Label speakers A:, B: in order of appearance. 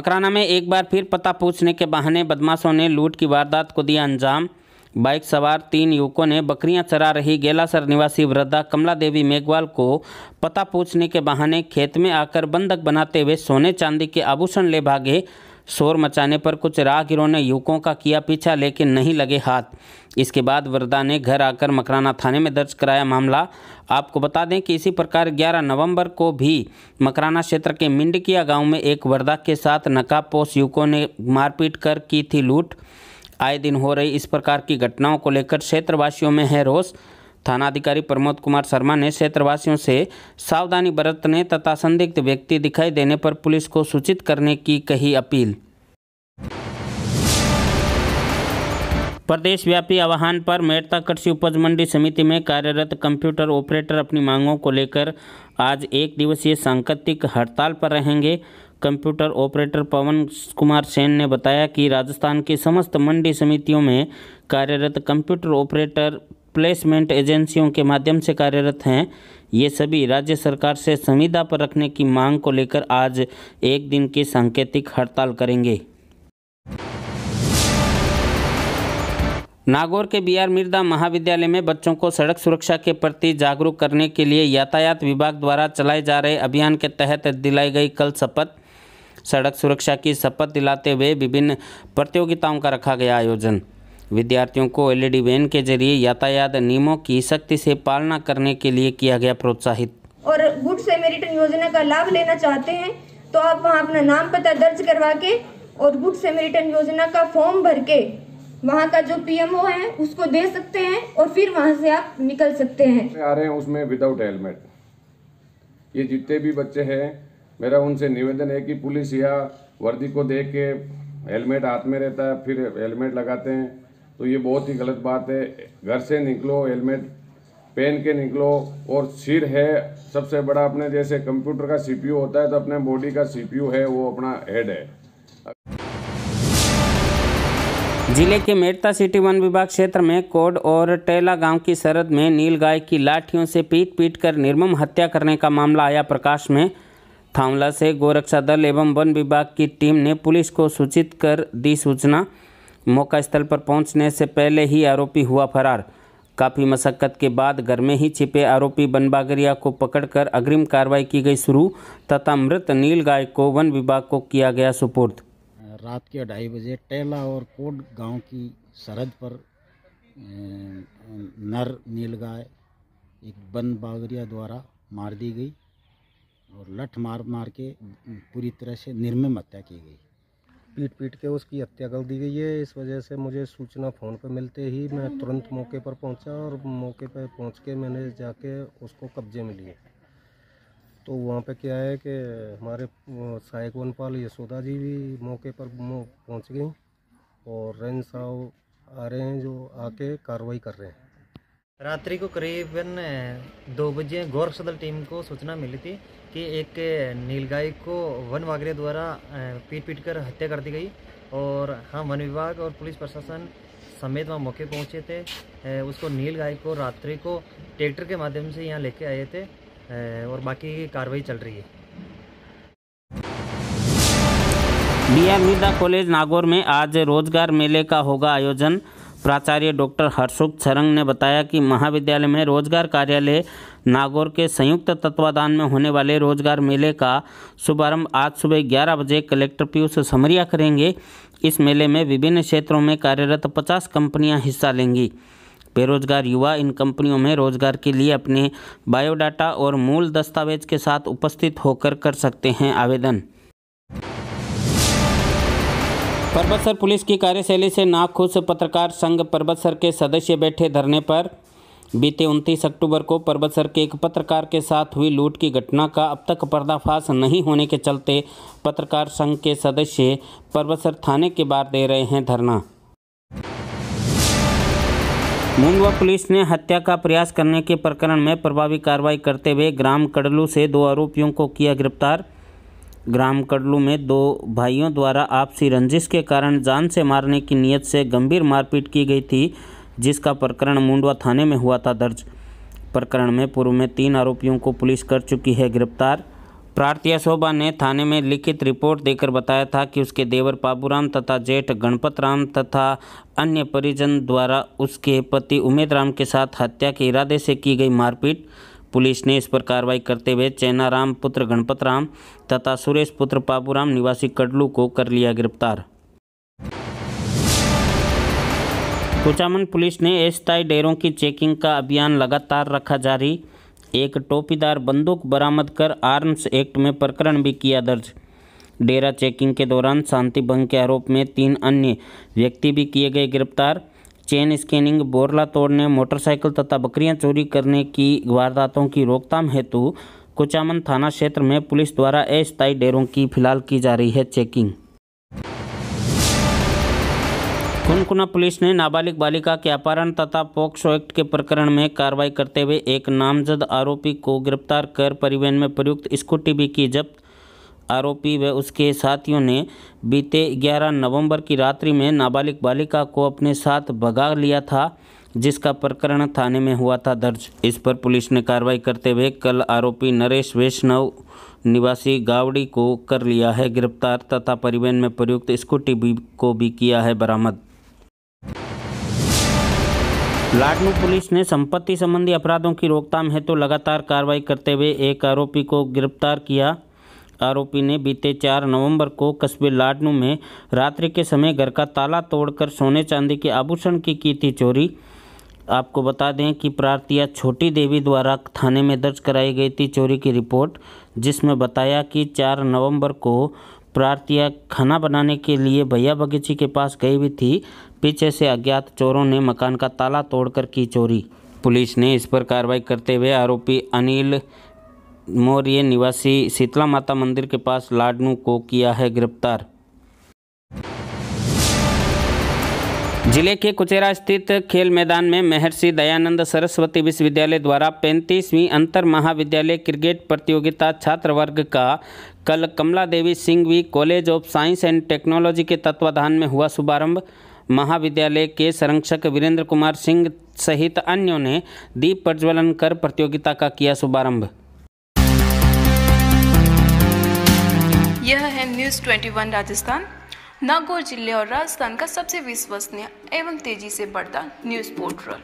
A: मकराना में एक बार फिर पता पूछने के बहाने बदमाशों ने लूट की वारदात को दिया अंजाम बाइक सवार तीन युवकों ने बकरियां चरा रही गेलासर निवासी वृद्धा कमला देवी मेघवाल को पता पूछने के बहाने खेत में आकर बंधक बनाते हुए सोने चांदी के आभूषण ले भागे शोर मचाने पर कुछ राहगीरों ने युवकों का किया पीछा लेकिन नहीं लगे हाथ इसके बाद वरदा ने घर आकर मकराना थाने में दर्ज कराया मामला आपको बता दें कि इसी प्रकार 11 नवंबर को भी मकराना क्षेत्र के मिंडकिया गांव में एक वरदा के साथ नकाबपोश युवकों ने मारपीट कर की थी लूट आए दिन हो रही इस प्रकार की घटनाओं को लेकर क्षेत्रवासियों में है रोष थानाधिकारी प्रमोद कुमार शर्मा ने क्षेत्रवासियों से सावधानी बरतने तथा संदिग्ध व्यक्ति दिखाई देने पर पुलिस को सूचित करने की कही अपील प्रदेशव्यापी आह्वान पर मेड़ता कृषि उपज मंडी समिति में कार्यरत कंप्यूटर ऑपरेटर अपनी मांगों को लेकर आज एक दिवसीय सांकेतिक हड़ताल पर रहेंगे कंप्यूटर ऑपरेटर पवन कुमार सेन ने बताया कि राजस्थान की समस्त मंडी समितियों में कार्यरत कंप्यूटर ऑपरेटर प्लेसमेंट एजेंसियों के माध्यम से कार्यरत हैं ये सभी राज्य सरकार से संविदा पर रखने की मांग को लेकर आज एक दिन की सांकेतिक हड़ताल करेंगे नागौर के बीआर मिर्दा महाविद्यालय में बच्चों को सड़क सुरक्षा के प्रति जागरूक करने के लिए यातायात विभाग द्वारा चलाए जा रहे अभियान के तहत दिलाई गई कल शपथ सड़क सुरक्षा की शपथ दिलाते हुए विभिन्न प्रतियोगिताओं का रखा गया आयोजन विद्यार्थियों को एलईडी वैन के जरिए यातायात नियमों की सख्ती से पालना करने के लिए किया गया प्रोत्साहित और गुड से मेरिटन योजना का लाभ लेना चाहते हैं तो आप वहाँ अपना नाम पता दर्ज करवा के और गुड से मेरिटन योजना का फॉर्म भर के वहाँ का जो पीएमओ है उसको दे सकते हैं और फिर वहाँ से आप निकल सकते हैं आ रहे हैं उसमें विदाउट हेलमेट ये जितने भी बच्चे हैं मेरा उनसे निवेदन है कि पुलिस या वर्दी को देख के हेलमेट हाथ में रहता है फिर हेलमेट लगाते हैं तो ये बहुत ही गलत बात है घर से निकलो हेलमेट पहन के निकलो और सिर है सबसे बड़ा अपने जैसे कंप्यूटर का सीपीयू होता है तो अपने बॉडी का सीपीयू है वो अपना हेड है जिले के मेड़ता सिटी वन विभाग क्षेत्र में कोड और टेला गांव की सरहद में नील गाय की लाठियों से पीट पीट कर निर्मम हत्या करने का मामला आया प्रकाश में थावला से गोरक्षा दल एवं वन विभाग की टीम ने पुलिस को सूचित कर दी सूचना मौका स्थल पर पहुंचने से पहले ही आरोपी हुआ फरार काफ़ी मशक्क़त के बाद घर में ही छिपे आरोपी बनबागरिया को पकड़कर अग्रिम कार्रवाई की गई शुरू तथा मृत नील गाय को वन विभाग को किया गया सुपुर्द रात के ढाई बजे टेला और कोट गांव की सरहद पर नर नील गाय एक बन बागरिया द्वारा मार दी गई और लठ मार मार के पूरी तरह से निर्मम हत्या की गई पीट पीट के उसकी हत्या कर दी गई है इस वजह से मुझे सूचना फ़ोन पर मिलते ही मैं तुरंत मौके पर पहुंचा और मौके पर पहुंच के मैंने जाके उसको कब्जे में लिए तो वहाँ पे क्या है कि हमारे सहायक वनपाल यशोदा जी भी मौके पर पहुँच गई और रेंज साहब आ रहे हैं जो आके कार्रवाई कर रहे हैं रात्रि को करीबन दो बजे गोरख सदल टीम को सूचना मिली थी कि एक नीलगाय को वन वागरे द्वारा पीट पीट कर हत्या कर दी गई और हम हाँ, वन विभाग और पुलिस प्रशासन समेत वहाँ मौके पहुँचे थे उसको नील गाय को रात्रि को ट्रैक्टर के माध्यम से यहाँ लेके आए थे और बाकी की कार्रवाई चल रही है डी एम कॉलेज नागौर में आज रोजगार मेले का होगा आयोजन प्राचार्य डॉक्टर हर्षुक छरंग ने बताया कि महाविद्यालय में रोजगार कार्यालय नागौर के संयुक्त तत्वाधान में होने वाले रोजगार मेले का शुभारंभ आज सुबह 11 बजे कलेक्टर पीयूष समरिया करेंगे इस मेले में विभिन्न क्षेत्रों में कार्यरत 50 कंपनियां हिस्सा लेंगी बेरोजगार युवा इन कंपनियों में रोजगार के लिए अपने बायोडाटा और मूल दस्तावेज के साथ उपस्थित होकर कर सकते हैं आवेदन परबतसर पुलिस की कार्यशैली से नाखुश पत्रकार संघ परबतसर के सदस्य बैठे धरने पर बीते 29 अक्टूबर को परबतसर के एक पत्रकार के साथ हुई लूट की घटना का अब तक पर्दाफाश नहीं होने के चलते पत्रकार संघ के सदस्य परबतसर थाने के बाहर दे रहे हैं धरना मुंगवा पुलिस ने हत्या का प्रयास करने के प्रकरण में प्रभावी कार्रवाई करते हुए ग्राम कड़लू से दो आरोपियों को किया गिरफ्तार ग्राम कडलू में दो भाइयों द्वारा आपसी रंजिश के कारण जान से मारने की नीयत से गंभीर मारपीट की गई थी जिसका प्रकरण मुंडवा थाने में हुआ था दर्ज प्रकरण में पूर्व में तीन आरोपियों को पुलिस कर चुकी है गिरफ्तार प्रार्थिया शोभा ने थाने में लिखित रिपोर्ट देकर बताया था कि उसके देवर बाबूराम तथा जेठ गणपत राम तथा अन्य परिजन द्वारा उसके पति उमेद राम के साथ हत्या के इरादे से की गई मारपीट पुलिस ने इस पर कार्रवाई करते हुए चैनाराम पुत्र गणपत राम तथा सुरेश पुत्र पापूराम निवासी कडलू को कर लिया गिरफ्तार कुचामन पुलिस ने अस्थायी डेरों की चेकिंग का अभियान लगातार रखा जारी एक टोपीदार बंदूक बरामद कर आर्म्स एक्ट में प्रकरण भी किया दर्ज डेरा चेकिंग के दौरान शांति भंग के आरोप में तीन अन्य व्यक्ति भी किए गए गिरफ्तार चेन स्कैनिंग बोरला तोड़ने मोटरसाइकिल तथा बकरियां चोरी करने की वारदातों की रोकथाम हेतु कुचामन थाना क्षेत्र में पुलिस द्वारा अस्थायी डेरों की फिलहाल की जा रही है चेकिंग कुनकुना पुलिस ने नाबालिग बालिका के अपहरण तथा पोक्सो एक्ट के प्रकरण में कार्रवाई करते हुए एक नामजद आरोपी को गिरफ्तार कर परिवहन में प्रयुक्त स्कूटी भी की जब्त आरोपी व उसके साथियों ने बीते 11 नवंबर की रात्रि में नाबालिग बालिका को अपने साथ भगा लिया था जिसका प्रकरण थाने में हुआ था दर्ज इस पर पुलिस ने कार्रवाई करते हुए कल आरोपी नरेश वैष्णव निवासी गावड़ी को कर लिया है गिरफ्तार तथा परिवहन में प्रयुक्त स्कूटी भी को भी किया है बरामद लाडनू पुलिस ने संपत्ति संबंधी अपराधों की रोकथाम हेतु तो लगातार कार्रवाई करते हुए एक आरोपी को गिरफ्तार किया आरोपी ने बीते चार नवंबर को कस्बे लाडनू में रात्रि के समय घर का ताला तोड़कर सोने चांदी के आभूषण की की थी चोरी आपको बता दें कि प्रार्थिया छोटी देवी द्वारा थाने में दर्ज कराई गई थी चोरी की रिपोर्ट जिसमें बताया कि चार नवंबर को प्रार्थिया खाना बनाने के लिए भैया बगीची के पास गई हुई थी पीछे से अज्ञात चोरों ने मकान का ताला तोड़कर की चोरी पुलिस ने इस पर कार्रवाई करते हुए आरोपी अनिल मौर्य निवासी शीतला माता मंदिर के पास लाडनू को किया है गिरफ्तार जिले के कुचेरा स्थित खेल मैदान में महर्षि दयानंद सरस्वती विश्वविद्यालय द्वारा 35वीं अंतर महाविद्यालय क्रिकेट प्रतियोगिता छात्र वर्ग का कल Kamla Devi V college of science and technology के तत्वाधान में हुआ शुभारंभ महाविद्यालय के संरक्षक वीरेंद्र कुमार सिंह सहित अन्यों ने दीप प्रज्वलन कर प्रतियोगिता का किया शुभारंभ यह है न्यूज़ 21 राजस्थान नागौर जिले और राजस्थान का सबसे विश्वसनीय एवं तेजी से बढ़ता न्यूज़ पोर्टल